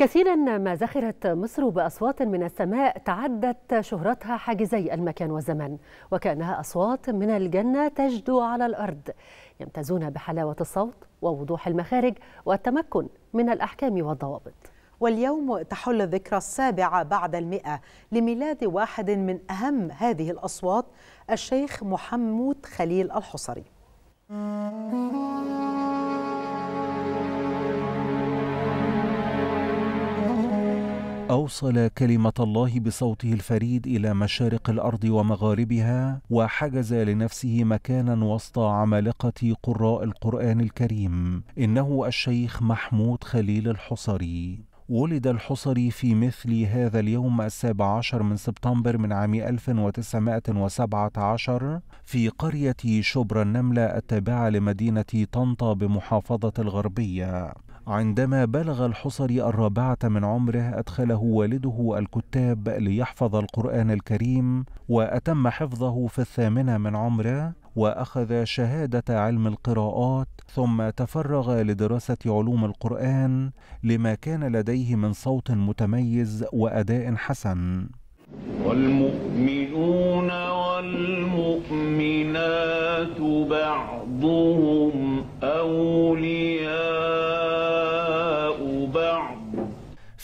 كثيرا ما زخرت مصر باصوات من السماء تعدت شهرتها حاجزي المكان والزمان وكانها اصوات من الجنه تجدو على الارض يمتازون بحلاوه الصوت ووضوح المخارج والتمكن من الاحكام والضوابط واليوم تحل الذكرى السابعة بعد المئة لميلاد واحد من أهم هذه الأصوات الشيخ محمود خليل الحصري أوصل كلمة الله بصوته الفريد إلى مشارق الأرض ومغاربها وحجز لنفسه مكانا وسط عمالقة قراء القرآن الكريم إنه الشيخ محمود خليل الحصري ولد الحصري في مثل هذا اليوم السابع عشر من سبتمبر من عام 1917 في قرية شبرا النملة التابعة لمدينة طنطا بمحافظة الغربية عندما بلغ الحصري الرابعة من عمره أدخله والده الكتاب ليحفظ القرآن الكريم وأتم حفظه في الثامنة من عمره وأخذ شهادة علم القراءات ثم تفرغ لدراسة علوم القرآن لما كان لديه من صوت متميز وأداء حسن والمؤمنون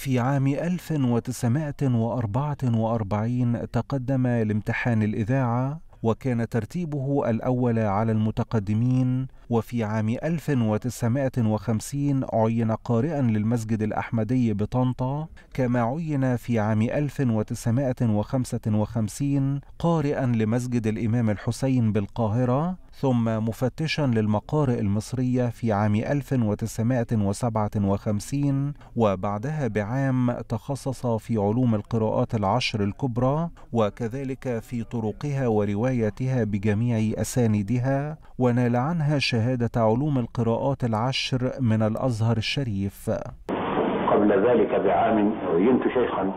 في عام 1944 تقدم لامتحان الإذاعة وكان ترتيبه الأول على المتقدمين وفي عام 1950 عين قارئا للمسجد الأحمدي بطنطا كما عين في عام 1955 قارئا لمسجد الإمام الحسين بالقاهرة ثم مفتشا للمقارئ المصرية في عام 1957 وبعدها بعام تخصص في علوم القراءات العشر الكبرى وكذلك في طرقها ورواية روايتها بجميع أساندها ونال عنها شهادة علوم القراءات العشر من الأزهر الشريف قبل ذلك بعام عينت شيخا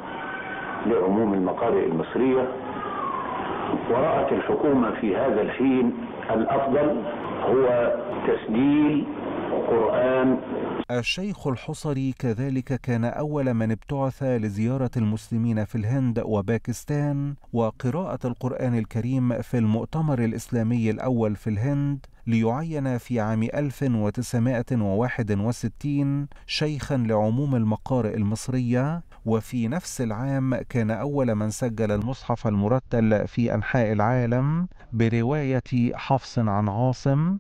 لعموم المقارئ المصرية ورأت الحكومة في هذا الحين الأفضل هو تسجيل الشيخ الحصري كذلك كان أول من ابتعث لزيارة المسلمين في الهند وباكستان وقراءة القرآن الكريم في المؤتمر الإسلامي الأول في الهند ليعين في عام 1961 شيخا لعموم المقارئ المصرية وفي نفس العام كان أول من سجل المصحف المرتل في أنحاء العالم برواية حفص عن عاصم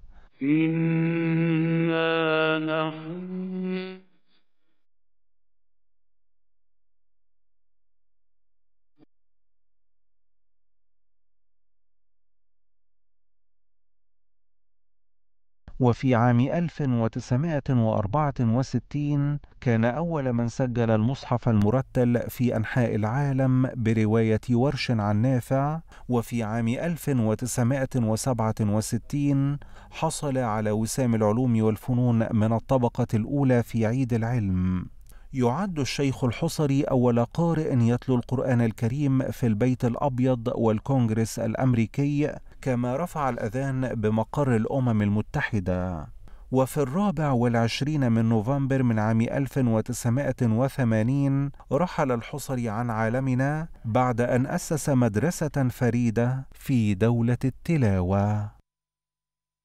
وفي عام 1964 كان أول من سجل المصحف المرتل في أنحاء العالم برواية ورش عن نافع وفي عام 1967 حصل على وسام العلوم والفنون من الطبقة الأولى في عيد العلم يعد الشيخ الحصري أول قارئ يتلو القرآن الكريم في البيت الأبيض والكونغرس الأمريكي كما رفع الأذان بمقر الأمم المتحدة وفي الرابع والعشرين من نوفمبر من عام 1980 رحل الحصري عن عالمنا بعد أن أسس مدرسة فريدة في دولة التلاوة